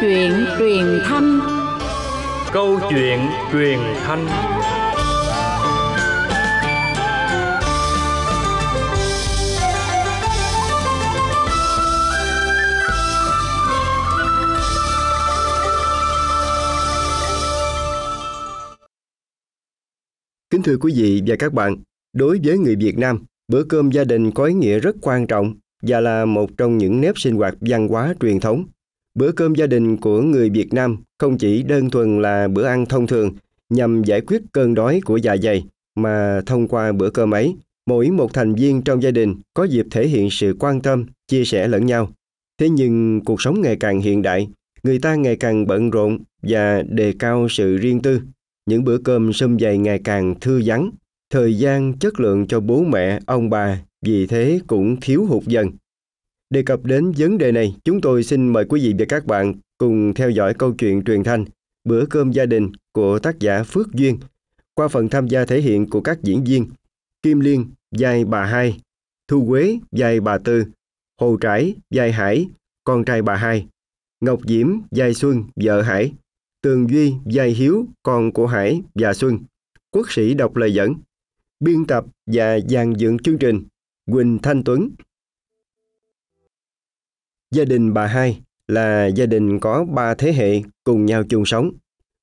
chuyện truyền thanh Câu chuyện truyền thanh Kính thưa quý vị và các bạn, đối với người Việt Nam, bữa cơm gia đình có ý nghĩa rất quan trọng và là một trong những nếp sinh hoạt văn hóa truyền thống Bữa cơm gia đình của người Việt Nam không chỉ đơn thuần là bữa ăn thông thường nhằm giải quyết cơn đói của dạ dày, mà thông qua bữa cơm ấy, mỗi một thành viên trong gia đình có dịp thể hiện sự quan tâm, chia sẻ lẫn nhau. Thế nhưng cuộc sống ngày càng hiện đại, người ta ngày càng bận rộn và đề cao sự riêng tư. Những bữa cơm sum dày ngày càng thư vắng, thời gian chất lượng cho bố mẹ, ông bà vì thế cũng thiếu hụt dần. Đề cập đến vấn đề này, chúng tôi xin mời quý vị và các bạn cùng theo dõi câu chuyện truyền thanh Bữa cơm gia đình của tác giả Phước Duyên qua phần tham gia thể hiện của các diễn viên Kim Liên, giai bà Hai, Thu Quế, giai bà Tư, Hồ Trải, giai Hải, con trai bà Hai, Ngọc Diễm, giai Xuân, vợ Hải, Tường Duy, giai Hiếu, con của Hải và Xuân, Quốc sĩ đọc lời dẫn, biên tập và dàn dựng chương trình Quỳnh Thanh Tuấn, Gia đình bà hai là gia đình có ba thế hệ cùng nhau chung sống.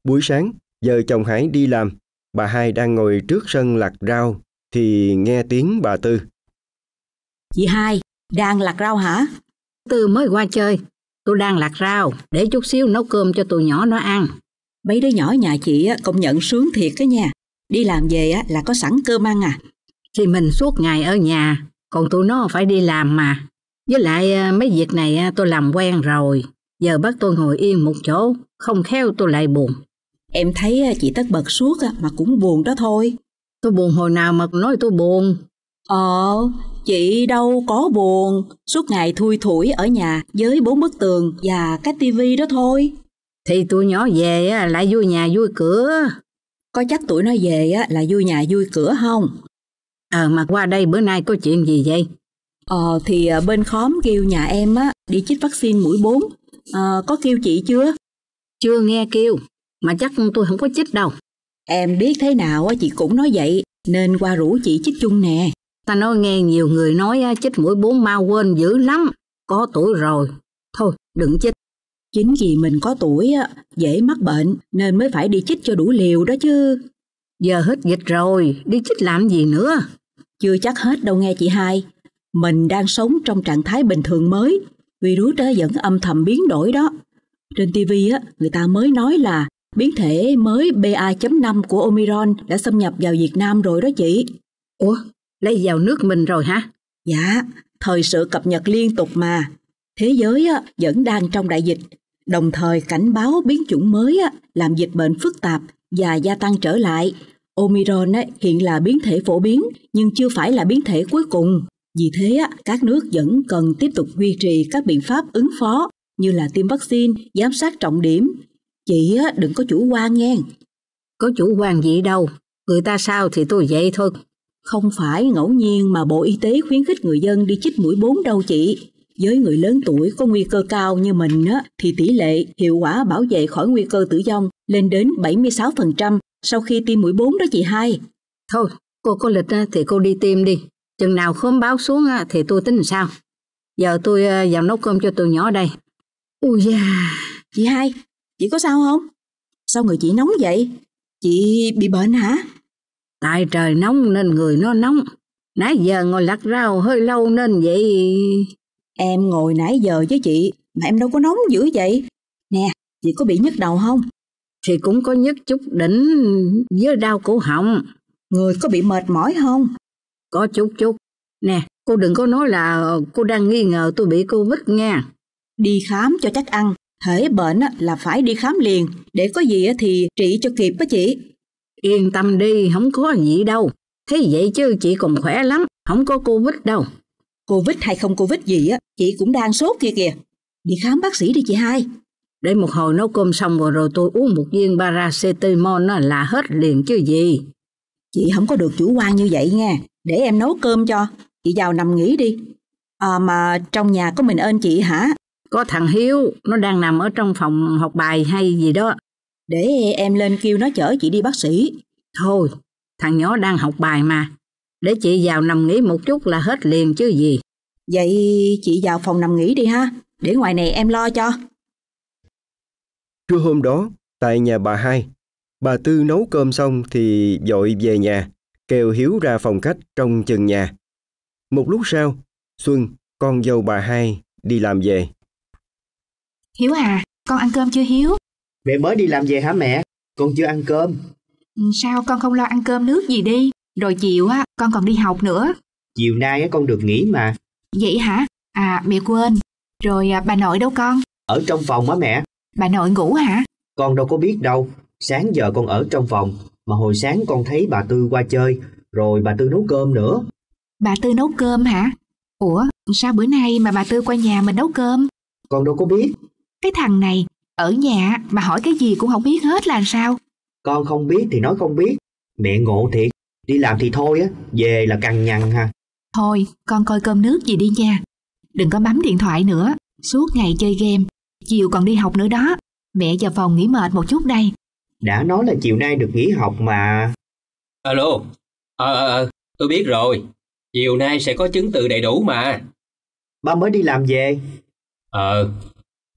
Buổi sáng, giờ chồng Hải đi làm, bà hai đang ngồi trước sân lặt rau thì nghe tiếng bà Tư. Chị hai, đang lặt rau hả? Tư mới qua chơi, tôi đang lặt rau, để chút xíu nấu cơm cho tụi nhỏ nó ăn. Mấy đứa nhỏ nhà chị công nhận sướng thiệt đó nha. Đi làm về là có sẵn cơm ăn à. Thì mình suốt ngày ở nhà, còn tụi nó phải đi làm mà. Với lại à, mấy việc này à, tôi làm quen rồi, giờ bắt tôi ngồi yên một chỗ, không khéo tôi lại buồn. Em thấy à, chị tất bật suốt mà cũng buồn đó thôi. Tôi buồn hồi nào mà nói tôi buồn. Ờ, chị đâu có buồn, suốt ngày thui thủi ở nhà với bốn bức tường và cái tivi đó thôi. Thì tụi nhỏ về lại vui nhà vui cửa. Có chắc tụi nó về là vui nhà vui cửa không? Ờ à, mà qua đây bữa nay có chuyện gì vậy? Ờ, thì ờ, bên khóm kêu nhà em á, đi chích vaccine mũi 4, à, ờ, có kêu chị chưa? Chưa nghe kêu, mà chắc tôi không có chích đâu. Em biết thế nào á, chị cũng nói vậy, nên qua rủ chị chích chung nè. Ta nói nghe nhiều người nói chích mũi 4 mau quên dữ lắm, có tuổi rồi. Thôi, đừng chích. Chính vì mình có tuổi á, dễ mắc bệnh nên mới phải đi chích cho đủ liều đó chứ. Giờ hết dịch rồi, đi chích làm gì nữa? Chưa chắc hết đâu nghe chị hai. Mình đang sống trong trạng thái bình thường mới, virus đó vẫn âm thầm biến đổi đó. Trên TV á, người ta mới nói là biến thể mới BA.5 của Omicron đã xâm nhập vào Việt Nam rồi đó chị. Ủa, lấy vào nước mình rồi hả? Dạ, thời sự cập nhật liên tục mà. Thế giới á, vẫn đang trong đại dịch, đồng thời cảnh báo biến chủng mới á, làm dịch bệnh phức tạp và gia tăng trở lại. Omicron á, hiện là biến thể phổ biến nhưng chưa phải là biến thể cuối cùng. Vì thế, các nước vẫn cần tiếp tục duy trì các biện pháp ứng phó như là tiêm vaccine, giám sát trọng điểm. Chị đừng có chủ quan nghe. Có chủ quan gì đâu, người ta sao thì tôi vậy thôi. Không phải ngẫu nhiên mà Bộ Y tế khuyến khích người dân đi chích mũi 4 đâu chị. Với người lớn tuổi có nguy cơ cao như mình á, thì tỷ lệ hiệu quả bảo vệ khỏi nguy cơ tử vong lên đến 76% sau khi tiêm mũi 4 đó chị hai. Thôi, cô có lịch thì cô đi tiêm đi, Chừng nào khóm báo xuống á thì tôi tính làm sao. Giờ tôi ờ, vào nấu cơm cho tụi nhỏ đây. Ui da, chị hai, chị có sao không? Sao người chị nóng vậy? Chị bị bệnh hả? Tại trời nóng nên người nó nóng. Nãy giờ ngồi lặt rau hơi lâu nên vậy. Em ngồi nãy giờ với chị mà em đâu có nóng dữ vậy. Nè, chị có bị nhức đầu không? Thì cũng có nhức chút đỉnh với đau cổ họng. Người có bị mệt mỏi không? Có chút chút. Nè, cô đừng có nói là cô đang nghi ngờ tôi bị Covid nha. Đi khám cho chắc ăn, thể bệnh là phải đi khám liền, để có gì thì trị cho kịp với chị. Yên tâm đi, không có gì đâu. Thế vậy chứ chị còn khỏe lắm, không có Covid đâu. Covid hay không Covid gì á, chị cũng đang sốt kia kìa. Đi khám bác sĩ đi chị hai. Để một hồi nấu cơm xong rồi rồi tôi uống một viên paracetamol là hết liền chứ gì. Chị không có được chủ quan như vậy nha để em nấu cơm cho, chị vào nằm nghỉ đi. À, mà trong nhà có mình ơn chị hả? Có thằng Hiếu, nó đang nằm ở trong phòng học bài hay gì đó. Để em lên kêu nó chở chị đi bác sĩ. Thôi, thằng nhỏ đang học bài mà. Để chị vào nằm nghỉ một chút là hết liền chứ gì. Vậy chị vào phòng nằm nghỉ đi ha, để ngoài này em lo cho. Trưa hôm đó, tại nhà bà hai, bà Tư nấu cơm xong thì dội về nhà kêu Hiếu ra phòng khách trong chừng nhà. Một lúc sau, Xuân, con dâu bà hai, đi làm về. Hiếu à, con ăn cơm chưa Hiếu? Mẹ mới đi làm về hả mẹ? Con chưa ăn cơm. Ừ, sao con không lo ăn cơm nước gì đi? Rồi chiều á, con còn đi học nữa. Chiều nay á, con được nghỉ mà. Vậy hả? À, mẹ quên. Rồi à, bà nội đâu con? Ở trong phòng á mẹ. Bà nội ngủ hả? Con đâu có biết đâu. Sáng giờ con ở trong phòng, mà hồi sáng con thấy bà Tư qua chơi, rồi bà Tư nấu cơm nữa. Bà Tư nấu cơm hả? Ủa, sao bữa nay mà bà Tư qua nhà mình nấu cơm? Con đâu có biết. Cái thằng này, ở nhà mà hỏi cái gì cũng không biết hết là sao? Con không biết thì nói không biết. Mẹ ngộ thiệt, đi làm thì thôi á, về là cằn nhằn ha. Thôi, con coi cơm nước gì đi nha. Đừng có bấm điện thoại nữa, suốt ngày chơi game, chiều còn đi học nữa đó. Mẹ vào phòng nghỉ mệt một chút đây, đã nói là chiều nay được nghỉ học mà. Alo, ờ, à, à, tôi biết rồi. Chiều nay sẽ có chứng từ đầy đủ mà. Ba mới đi làm về. Ờ,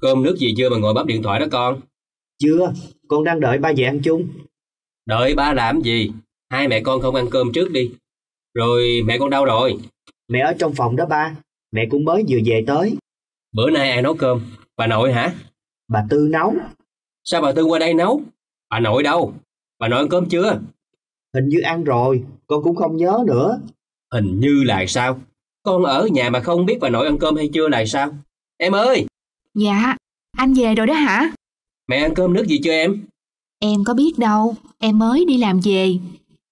cơm nước gì chưa mà ngồi bấm điện thoại đó con? Chưa, con đang đợi ba về ăn chung. Đợi ba làm gì? Hai mẹ con không ăn cơm trước đi. Rồi mẹ con đâu rồi? Mẹ ở trong phòng đó ba, mẹ cũng mới vừa về tới. Bữa nay ai nấu cơm? Bà nội hả? Bà Tư nấu. Sao bà Tư qua đây nấu? Bà nội đâu? Bà nội ăn cơm chưa? Hình như ăn rồi, con cũng không nhớ nữa. Hình như là sao? Con ở nhà mà không biết bà nội ăn cơm hay chưa là sao? Em ơi! Dạ, anh về rồi đó hả? Mẹ ăn cơm nước gì chưa em? Em có biết đâu, em mới đi làm về.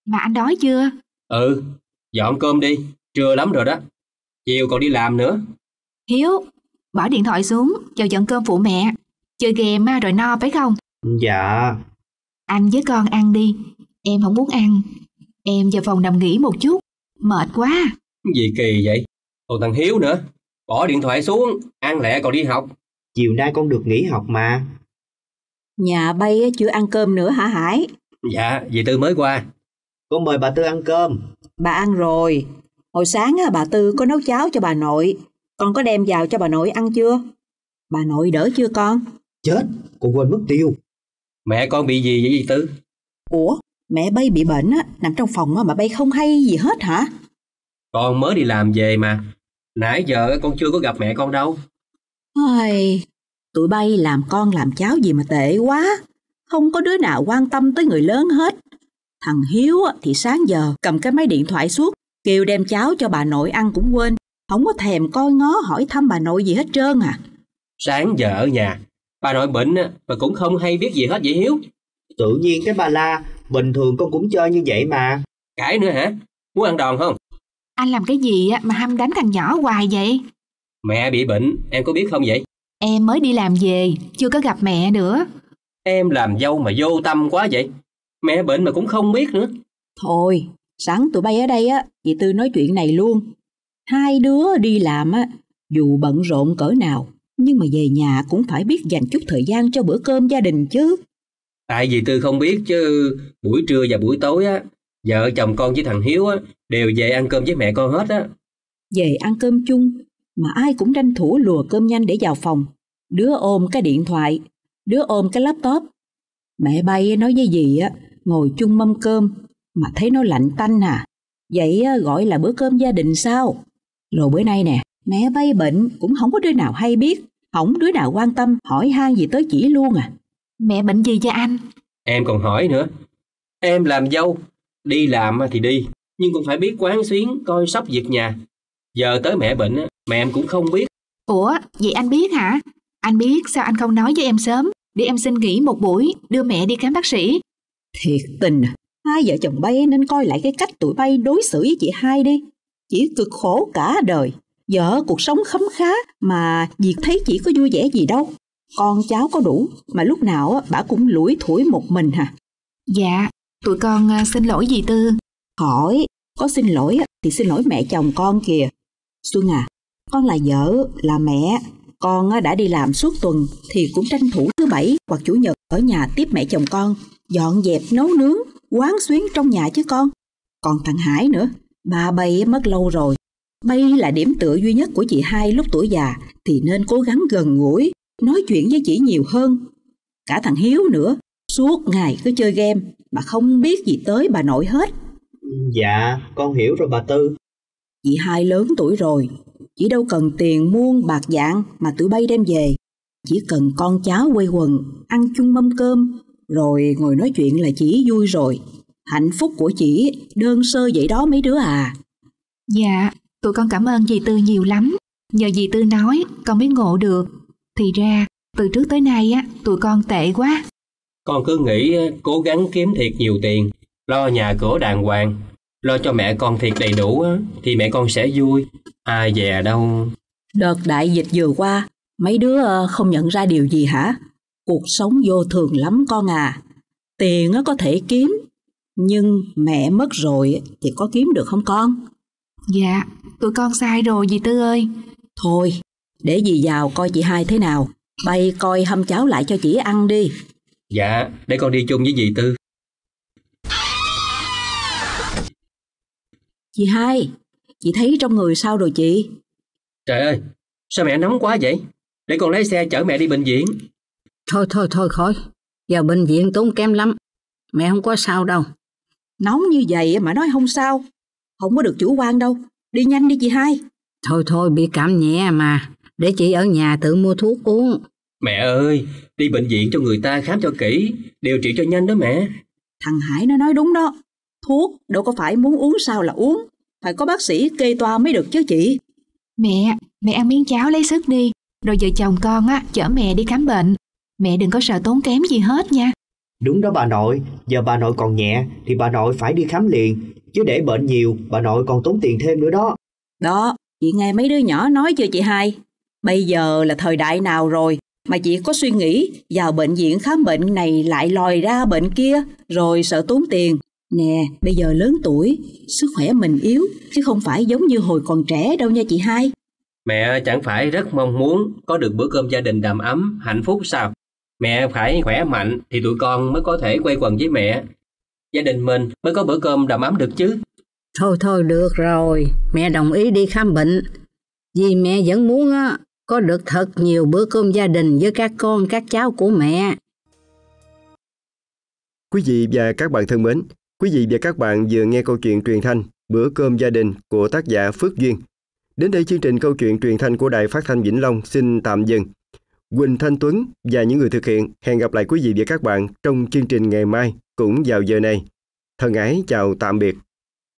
Mà anh đói chưa? Ừ, dọn cơm đi, trưa lắm rồi đó. Chiều còn đi làm nữa. Hiếu, bỏ điện thoại xuống, chờ dọn cơm phụ mẹ. Chơi game rồi no phải không? Dạ. Anh với con ăn đi, em không muốn ăn. Em vào phòng nằm nghỉ một chút, mệt quá. Gì kỳ vậy? Còn thằng Hiếu nữa, bỏ điện thoại xuống, ăn lẹ còn đi học. Chiều nay con được nghỉ học mà. Nhà bay chưa ăn cơm nữa hả Hải? Dạ, dì Tư mới qua. Con mời bà Tư ăn cơm. Bà ăn rồi. Hồi sáng bà Tư có nấu cháo cho bà nội. Con có đem vào cho bà nội ăn chưa? Bà nội đỡ chưa con? Chết, con quên mất tiêu. Mẹ con bị gì vậy dì Tư? Ủa, mẹ bay bị bệnh á, nằm trong phòng á, mà bay không hay gì hết hả? Con mới đi làm về mà. Nãy giờ con chưa có gặp mẹ con đâu. Ôi, tụi bay làm con làm cháu gì mà tệ quá. Không có đứa nào quan tâm tới người lớn hết. Thằng Hiếu thì sáng giờ cầm cái máy điện thoại suốt, kêu đem cháo cho bà nội ăn cũng quên. Không có thèm coi ngó hỏi thăm bà nội gì hết trơn à. Sáng giờ ở nhà, bà nội bệnh mà cũng không hay biết gì hết vậy Hiếu. Tự nhiên cái bà la, bình thường con cũng chơi như vậy mà. Cãi nữa hả? Muốn ăn đòn không? Anh làm cái gì mà ham đánh thằng nhỏ hoài vậy? Mẹ bị bệnh, em có biết không vậy? Em mới đi làm về, chưa có gặp mẹ nữa. Em làm dâu mà vô tâm quá vậy. Mẹ bệnh mà cũng không biết nữa. Thôi, sẵn tụi bay ở đây á, chị Tư nói chuyện này luôn. Hai đứa đi làm á, dù bận rộn cỡ nào, nhưng mà về nhà cũng phải biết dành chút thời gian cho bữa cơm gia đình chứ. Tại vì Tư không biết chứ buổi trưa và buổi tối á, vợ chồng con với thằng Hiếu á, đều về ăn cơm với mẹ con hết á. Về ăn cơm chung mà ai cũng tranh thủ lùa cơm nhanh để vào phòng. Đứa ôm cái điện thoại, đứa ôm cái laptop. Mẹ bay nói với dì á, ngồi chung mâm cơm mà thấy nó lạnh tanh à. Vậy gọi là bữa cơm gia đình sao? Rồi bữa nay nè, Mẹ bay bệnh cũng không có đứa nào hay biết, không đứa nào quan tâm hỏi han gì tới chỉ luôn à. Mẹ bệnh gì cho anh? Em còn hỏi nữa. Em làm dâu, đi làm thì đi, nhưng cũng phải biết quán xuyến coi sóc việc nhà. Giờ tới mẹ bệnh, mẹ em cũng không biết. Ủa, vậy anh biết hả? Anh biết sao anh không nói với em sớm, để em xin nghỉ một buổi, đưa mẹ đi khám bác sĩ. Thiệt tình à. hai vợ chồng bay nên coi lại cái cách tụi bay đối xử với chị hai đi. Chỉ cực khổ cả đời dở cuộc sống khấm khá mà việc thấy chỉ có vui vẻ gì đâu. Con cháu có đủ mà lúc nào bà cũng lủi thủi một mình hả? Dạ, tụi con à, xin lỗi dì Tư. Hỏi, có xin lỗi thì xin lỗi mẹ chồng con kìa. Xuân à, con là vợ, là mẹ. Con đã đi làm suốt tuần thì cũng tranh thủ thứ bảy hoặc chủ nhật ở nhà tiếp mẹ chồng con, dọn dẹp nấu nướng, quán xuyến trong nhà chứ con. Còn thằng Hải nữa, bà bay mất lâu rồi, Bay là điểm tựa duy nhất của chị hai lúc tuổi già thì nên cố gắng gần gũi, nói chuyện với chị nhiều hơn. Cả thằng Hiếu nữa, suốt ngày cứ chơi game mà không biết gì tới bà nội hết. Dạ, con hiểu rồi bà Tư. Chị hai lớn tuổi rồi, chỉ đâu cần tiền muôn bạc dạng mà tụi bay đem về. Chỉ cần con cháu quây quần, ăn chung mâm cơm, rồi ngồi nói chuyện là chỉ vui rồi. Hạnh phúc của chị đơn sơ vậy đó mấy đứa à. Dạ, Tụi con cảm ơn dì Tư nhiều lắm. Nhờ dì Tư nói, con mới ngộ được. Thì ra, từ trước tới nay á, tụi con tệ quá. Con cứ nghĩ cố gắng kiếm thiệt nhiều tiền, lo nhà cửa đàng hoàng, lo cho mẹ con thiệt đầy đủ á, thì mẹ con sẽ vui. Ai về đâu. Đợt đại dịch vừa qua, mấy đứa ờ, không nhận ra điều gì hả? Cuộc sống vô thường lắm con à. Tiền có thể kiếm, nhưng mẹ mất rồi thì có kiếm được không con? Dạ, tụi con sai rồi dì Tư ơi. Thôi, để dì vào coi chị hai thế nào. Bay coi hâm cháo lại cho chị ăn đi. Dạ, để con đi chung với dì Tư. Chị hai, chị thấy trong người sao rồi chị? Trời ơi, sao mẹ nóng quá vậy? Để con lấy xe chở mẹ đi bệnh viện. Thôi thôi thôi khỏi, vào bệnh viện tốn kém lắm. Mẹ không có sao đâu. Nóng như vậy mà nói không sao, không có được chủ quan đâu. Đi nhanh đi chị hai. Thôi thôi, bị cảm nhẹ mà. Để chị ở nhà tự mua thuốc uống. Mẹ ơi, đi bệnh viện cho người ta khám cho kỹ, điều trị cho nhanh đó mẹ. Thằng Hải nó nói đúng đó. Thuốc đâu có phải muốn uống sao là uống. Phải có bác sĩ kê toa mới được chứ chị. Mẹ, mẹ ăn miếng cháo lấy sức đi. Rồi vợ chồng con á, chở mẹ đi khám bệnh. Mẹ đừng có sợ tốn kém gì hết nha. Đúng đó bà nội, giờ bà nội còn nhẹ thì bà nội phải đi khám liền, chứ để bệnh nhiều bà nội còn tốn tiền thêm nữa đó. Đó, chị nghe mấy đứa nhỏ nói chưa chị hai? Bây giờ là thời đại nào rồi mà chị có suy nghĩ vào bệnh viện khám bệnh này lại lòi ra bệnh kia rồi sợ tốn tiền. Nè, bây giờ lớn tuổi, sức khỏe mình yếu chứ không phải giống như hồi còn trẻ đâu nha chị hai. Mẹ chẳng phải rất mong muốn có được bữa cơm gia đình đầm ấm, hạnh phúc sao? Mẹ phải khỏe mạnh thì tụi con mới có thể quay quần với mẹ gia đình mình mới có bữa cơm đầm ấm được chứ. Thôi thôi được rồi, mẹ đồng ý đi khám bệnh. Vì mẹ vẫn muốn á, có được thật nhiều bữa cơm gia đình với các con, các cháu của mẹ. Quý vị và các bạn thân mến, quý vị và các bạn vừa nghe câu chuyện truyền thanh Bữa cơm gia đình của tác giả Phước Duyên. Đến đây chương trình câu chuyện truyền thanh của Đài Phát thanh Vĩnh Long xin tạm dừng. Quỳnh Thanh Tuấn và những người thực hiện. Hẹn gặp lại quý vị và các bạn trong chương trình ngày mai cũng vào giờ này. Thân ái chào tạm biệt.